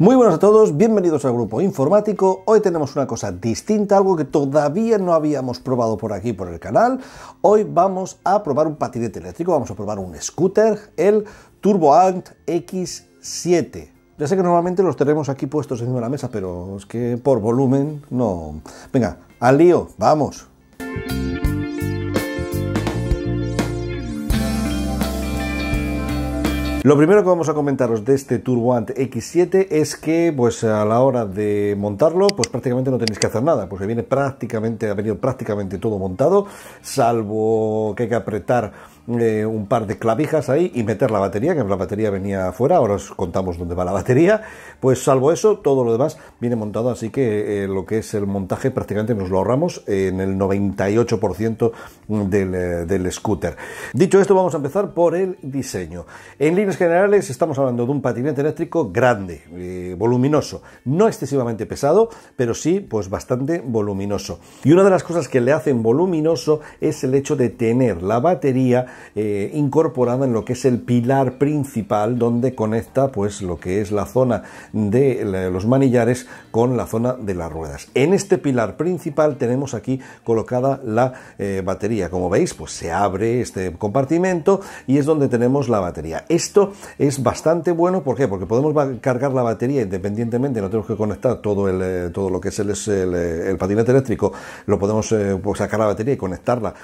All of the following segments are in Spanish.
Muy buenas a todos, bienvenidos al grupo informático. Hoy tenemos una cosa distinta, algo que todavía no habíamos probado por aquí, por el canal. Hoy vamos a probar un patinete eléctrico, vamos a probar un scooter, el TurboAnt X7. Ya sé que normalmente los tenemos aquí puestos encima de la mesa, pero es que por volumen no. Venga, al lío, vamos. Lo primero que vamos a comentaros de este Turboant X7 es que pues a la hora de montarlo pues prácticamente no tenéis que hacer nada, porque viene prácticamente, ha venido prácticamente todo montado, salvo que hay que apretar eh, un par de clavijas ahí y meter la batería, que la batería venía afuera, ahora os contamos dónde va la batería, pues salvo eso, todo lo demás viene montado, así que eh, lo que es el montaje prácticamente nos lo ahorramos en el 98% eh, del, scooter. Dicho esto, vamos a empezar por el diseño. En líneas generales estamos hablando de un patinete eléctrico grande, voluminoso, no excesivamente pesado, pero sí pues bastante voluminoso. Y una de las cosas que le hacen voluminoso es el hecho de tener la batería eh, incorporada en lo que es el pilar principal donde conecta pues lo que es la zona de los manillares con la zona de las ruedas. En este pilar principal tenemos aquí colocada la eh, batería. Como veis, pues se abre este compartimento y es donde tenemos la batería. Esto es bastante bueno, ¿por qué? Porque podemos cargar la batería independientemente, no tenemos que conectar todo, el, eh, todo lo que es el, patinete eléctrico, lo podemos pues, sacar la batería y conectarla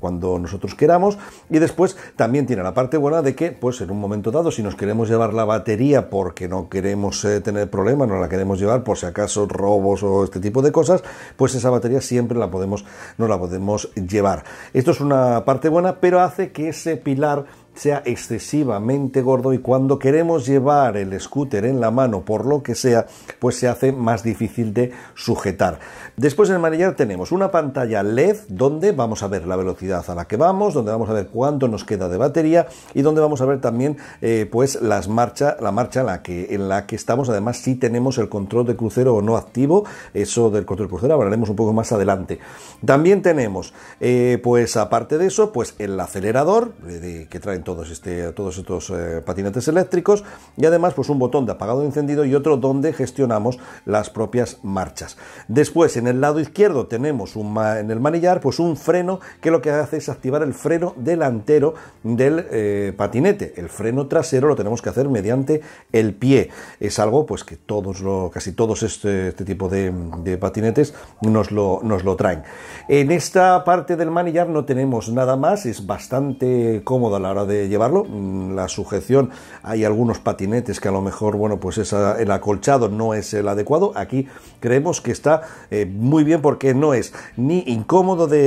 cuando nosotros queramos y después también tiene la parte buena de que, pues en un momento dado, si nos queremos llevar la batería porque no queremos eh, tener problemas, no la queremos llevar por si acaso robos o este tipo de cosas, pues esa batería siempre la podemos, no la podemos llevar. Esto es una parte buena, pero hace que ese pilar sea excesivamente gordo y cuando queremos llevar el scooter en la mano por lo que sea, pues se hace más difícil de sujetar. Después en el manillar tenemos una pantalla LED donde vamos a ver la velocidad a la que vamos, donde vamos a ver cuánto nos queda de batería y donde vamos a ver también eh, pues las marchas la marcha en la, que, en la que estamos. Además, si tenemos el control de crucero o no activo, eso del control de crucero hablaremos un poco más adelante. También tenemos, eh, pues aparte de eso, pues el acelerador eh, que trae todos, este, todos estos eh, patinetes eléctricos y además pues un botón de apagado encendido y otro donde gestionamos las propias marchas. Después en el lado izquierdo tenemos un, en el manillar pues un freno que lo que hace es activar el freno delantero del eh, patinete. El freno trasero lo tenemos que hacer mediante el pie. Es algo pues que todos lo, casi todos este, este tipo de, patinetes nos lo, nos lo traen. En esta parte del manillar no tenemos nada más, es bastante cómodo a la hora de llevarlo. Mm, la sujeción, hay algunos patinetes que a lo mejor, bueno, pues esa, el acolchado no es el adecuado. Aquí creemos que está eh, muy bien porque no es ni incómodo de,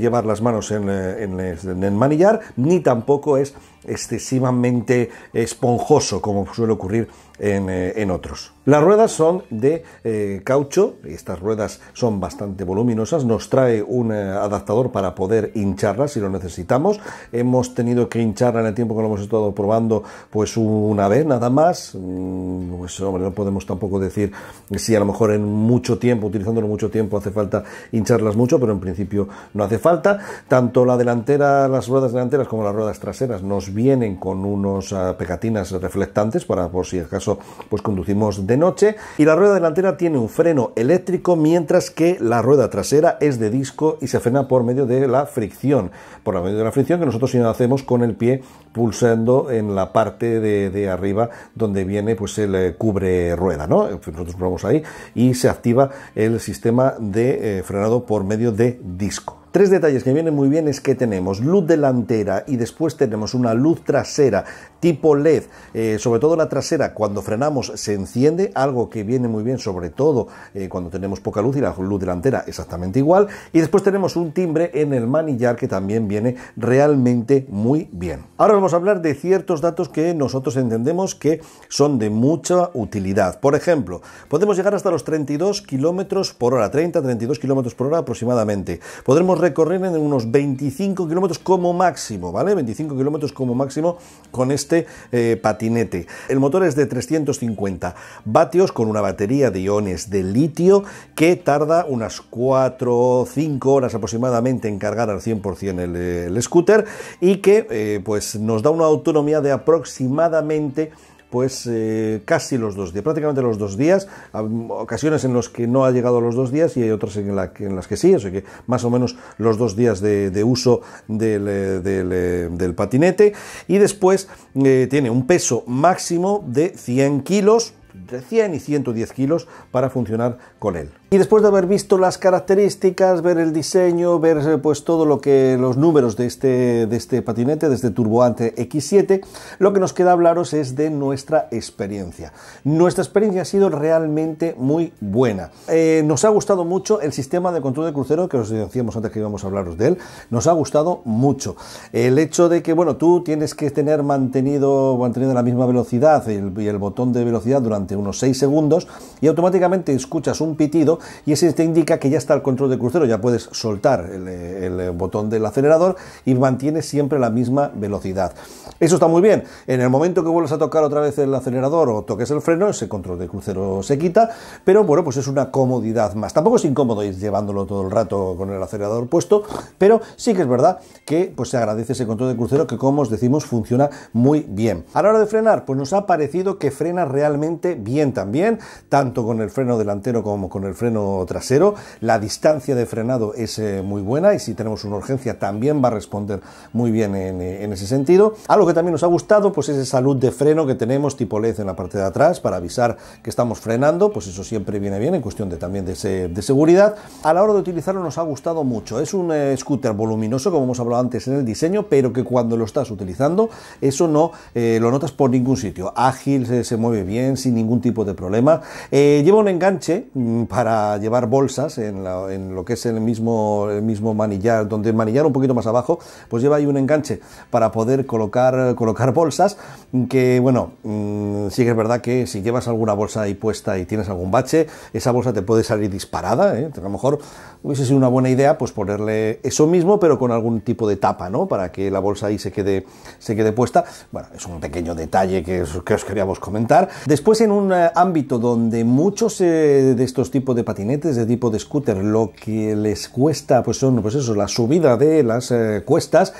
llevar las manos eh, en el manillar, ni tampoco es excesivamente esponjoso, como suele ocurrir eh, en, otros. Las ruedas son de eh, caucho y estas ruedas son bastante voluminosas, nos trae un eh, adaptador para poder hincharlas si lo necesitamos. Hemos tenido que hincharla en el tiempo que lo hemos estado probando pues una vez nada más, mm, pues hombre, no podemos tampoco decir si a lo mejor en mucho tiempo, utilizándolo mucho tiempo hace falta hincharlas mucho, pero en principio no hace falta. Tanto la delantera, las ruedas delanteras como las ruedas traseras nos vienen con unos pegatinas reflectantes para por si acaso pues conducimos de noche. Y la rueda delantera tiene un freno eléctrico mientras que la rueda trasera es de disco y se frena por medio de la fricción. Por medio de la fricción que nosotros hacemos con el pie pulsando en la parte de, arriba donde viene pues el eh, cubre rueda. ¿no? Nosotros vamos ahí y se activa el sistema de eh, frenado por medio de disco. Tres detalles que vienen muy bien es que tenemos luz delantera y después tenemos una luz trasera tipo LED, eh, sobre todo la trasera cuando frenamos se enciende, algo que viene muy bien sobre todo eh, cuando tenemos poca luz y la luz delantera exactamente igual. Y después tenemos un timbre en el manillar que también viene realmente muy bien. Ahora vamos a hablar de ciertos datos que nosotros entendemos que son de mucha utilidad. Por ejemplo, podemos llegar hasta los 32 kilómetros por hora, 30-32 kilómetros por hora aproximadamente. Podremos recorrer en unos 25 kilómetros como máximo, ¿vale? 25 kilómetros como máximo con este eh, patinete. El motor es de 350 vatios con una batería de iones de litio que tarda unas 4 o 5 horas aproximadamente en cargar al 100% eh, el, scooter y que eh, pues nos da una autonomía de aproximadamente pues eh, casi los dos días, prácticamente los dos días, ocasiones en las que no ha llegado a los dos días y hay otras en, en las que sí, así que más o menos los dos días de, uso eh, eh, del, patinete y después tiene un peso máximo de 100 kilos 100 y 110 kilos para funcionar con él. Y después de haber visto las características, ver el diseño, ver pues todo lo que los números de este, de este patinete, desde este turboante X7, lo que nos queda hablaros es de nuestra experiencia. Nuestra experiencia ha sido realmente muy buena. Eh, nos ha gustado mucho el sistema de control de crucero que os decíamos antes que íbamos a hablaros de él. Nos ha gustado mucho. El hecho de que, bueno, tú tienes que tener mantenido, mantenido la misma velocidad y el, y el botón de velocidad durante un unos 6 segundos y automáticamente escuchas un pitido y ese te indica que ya está el control de crucero, ya puedes soltar el, eh, botón del acelerador y mantiene siempre la misma velocidad. Eso está muy bien. En el momento que vuelves a tocar otra vez el acelerador o toques el freno, ese control de crucero se quita, pero bueno, pues es una comodidad más. Tampoco es incómodo ir llevándolo todo el rato con el acelerador puesto, pero sí que es verdad que pues se agradece ese control de crucero que como os decimos funciona muy bien. A la hora de frenar, pues nos ha parecido que frena realmente bien también, tanto con el freno delantero como con el freno trasero. La distancia de frenado es eh, muy buena y si tenemos una urgencia también va a responder muy bien eh, en, ese sentido. Algo que también nos ha gustado pues es esa luz de freno que tenemos tipo LED en la parte de atrás para avisar que estamos frenando, pues eso siempre viene bien en cuestión de, también de, seguridad. A la hora de utilizarlo nos ha gustado mucho. Es un eh, scooter voluminoso como hemos hablado antes en el diseño, pero que cuando lo estás utilizando eso no lo notas por ningún sitio. Ágil, se mueve bien, sin ningún tipo de problema. Eh, lleva un enganche mm, para llevar bolsas en, lo que es el mismo, el mismo manillar, donde el manillar un poquito más abajo, pues lleva ahí un enganche para poder colocar, colocar bolsas, que bueno, mm, sí que es verdad que si llevas alguna bolsa ahí puesta y tienes algún bache, esa bolsa te puede salir disparada, ¿eh? a lo mejor hubiese sido una buena idea pues ponerle eso mismo, pero con algún tipo de tapa, ¿no? Para que la bolsa ahí se quede, se quede puesta. Bueno, es un pequeño detalle que, que os queríamos comentar. Después en un un eh, ámbito donde muchos eh, de estos tipos de patinetes, de tipo de scooter, lo que les cuesta, pues son, pues eso, la subida de las eh, cuestas,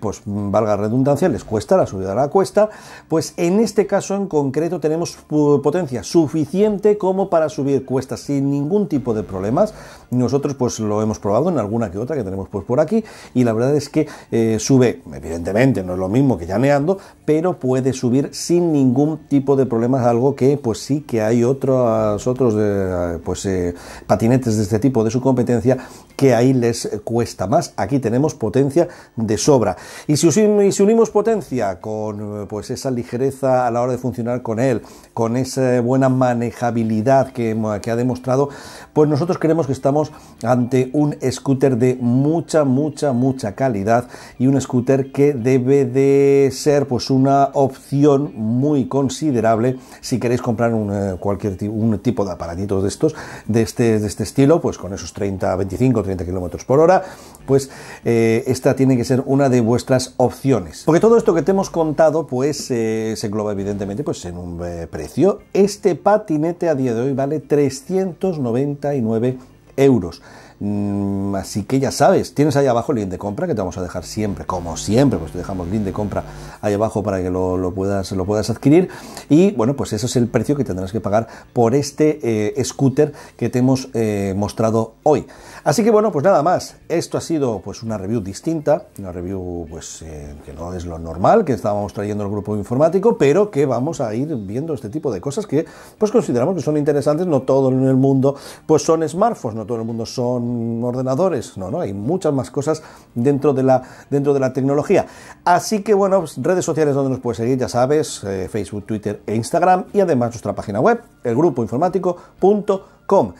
pues valga redundancia, les cuesta la subida de la cuesta, pues en este caso en concreto tenemos uh, potencia suficiente como para subir cuestas sin ningún tipo de problemas. Nosotros pues lo hemos probado en alguna que otra que tenemos pues por aquí y la verdad es que eh, sube, evidentemente no es lo mismo que llaneando, pero puede subir sin ningún tipo de problemas, algo que pues sí que hay otros, otros eh, pues eh, patinetes de este tipo de su competencia que ahí les cuesta más. Aquí tenemos potencia de sobra. Y si, si unimos potencia con pues esa ligereza a la hora de funcionar con él, con esa buena manejabilidad que, que ha demostrado, pues nosotros creemos que estamos ante un scooter de mucha, mucha, mucha calidad y un scooter que debe de ser pues una opción muy considerable si queréis comprar un, eh, cualquier un tipo de aparatitos de estos, de este, de este estilo, pues con esos 30, 25, 30 kilómetros por hora, pues eh, esta tiene que ser una de vuestras opciones. Porque todo esto que te hemos contado, pues eh, se engloba evidentemente pues en un precio. Este patinete a día de hoy vale 399 euros. Mm, así que ya sabes, tienes ahí abajo el link de compra que te vamos a dejar siempre, como siempre, pues te dejamos link de compra ahí abajo para que lo, puedas, lo puedas adquirir. Y bueno, pues eso es el precio que tendrás que pagar por este eh, scooter que te hemos eh, mostrado hoy. Así que bueno, pues nada más, esto ha sido pues una review distinta, una review pues eh, que no es lo normal que estábamos trayendo el grupo informático, pero que vamos a ir viendo este tipo de cosas que pues consideramos que son interesantes, no todo en el mundo pues son smartphones, no todo el mundo son ordenadores, no, no, hay muchas más cosas dentro de la, dentro de la tecnología. Así que bueno, pues, redes sociales donde nos puedes seguir, ya sabes, eh, Facebook, Twitter e Instagram y además nuestra página web, el elgrupoinformático.com.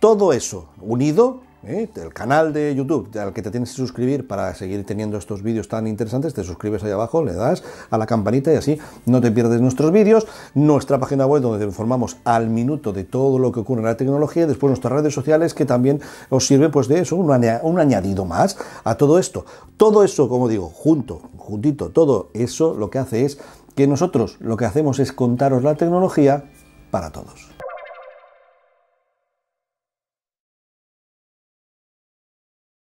Todo eso unido ¿eh? el canal de YouTube al que te tienes que suscribir para seguir teniendo estos vídeos tan interesantes, te suscribes ahí abajo, le das a la campanita y así no te pierdes nuestros vídeos, nuestra página web donde te informamos al minuto de todo lo que ocurre en la tecnología, después nuestras redes sociales que también os sirve pues de eso, un añadido más a todo esto. Todo eso, como digo, junto, juntito, todo eso lo que hace es que nosotros lo que hacemos es contaros la tecnología para todos.